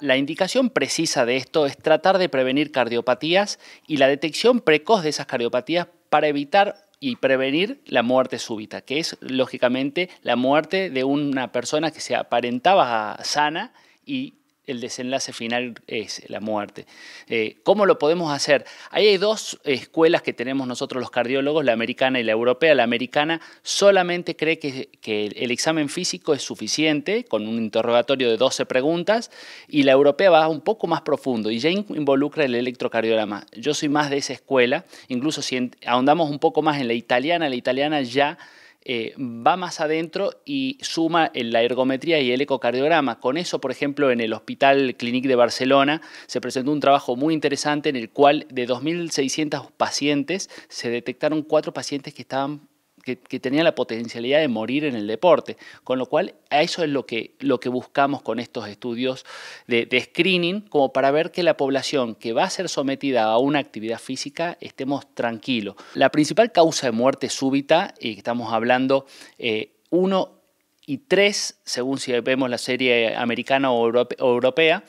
La indicación precisa de esto es tratar de prevenir cardiopatías y la detección precoz de esas cardiopatías para evitar y prevenir la muerte súbita, que es lógicamente la muerte de una persona que se aparentaba sana y el desenlace final es la muerte. Eh, ¿Cómo lo podemos hacer? hay dos escuelas que tenemos nosotros los cardiólogos, la americana y la europea. La americana solamente cree que, que el examen físico es suficiente, con un interrogatorio de 12 preguntas, y la europea va un poco más profundo y ya involucra el electrocardiograma. Yo soy más de esa escuela, incluso si ahondamos un poco más en la italiana, la italiana ya eh, va más adentro y suma en la ergometría y el ecocardiograma. Con eso, por ejemplo, en el Hospital Clínic de Barcelona se presentó un trabajo muy interesante en el cual de 2.600 pacientes se detectaron cuatro pacientes que estaban que, tenía la potencialidad de morir en el deporte. Con lo cual, a eso es lo que, lo que buscamos con estos estudios de, screening, como para ver que la población que va a ser sometida a una actividad física estemos tranquilos. La principal causa de muerte súbita, y estamos hablando, eh, uno y tres, según si vemos la serie americana o europea,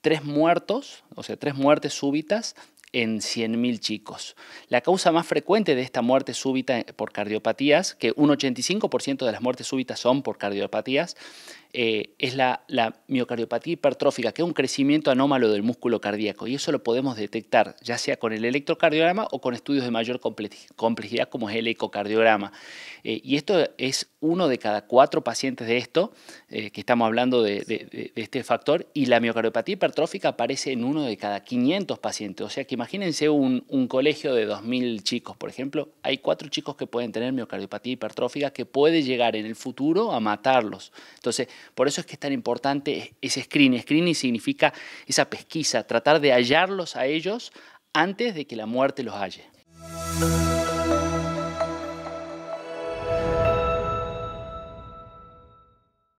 tres muertos, o sea, tres muertes súbitas en 100.000 chicos. La causa más frecuente de esta muerte súbita por cardiopatías, que un 85% de las muertes súbitas son por cardiopatías, eh, es la, miocardiopatía hipertrófica, que es un crecimiento anómalo del músculo cardíaco. Y eso lo podemos detectar, ya sea con el electrocardiograma o con estudios de mayor complejidad, como es el ecocardiograma. Eh, y esto es uno de cada cuatro pacientes de esto, eh, que estamos hablando de, este factor, y la miocardiopatía hipertrófica aparece en uno de cada 500 pacientes. O sea que imagínense un, un colegio de 2.000 chicos, por ejemplo, hay cuatro chicos que pueden tener miocardiopatía hipertrófica que puede llegar en el futuro a matarlos. Entonces, por eso es que es tan importante ese screening. Screening significa esa pesquisa, tratar de hallarlos a ellos antes de que la muerte los halle.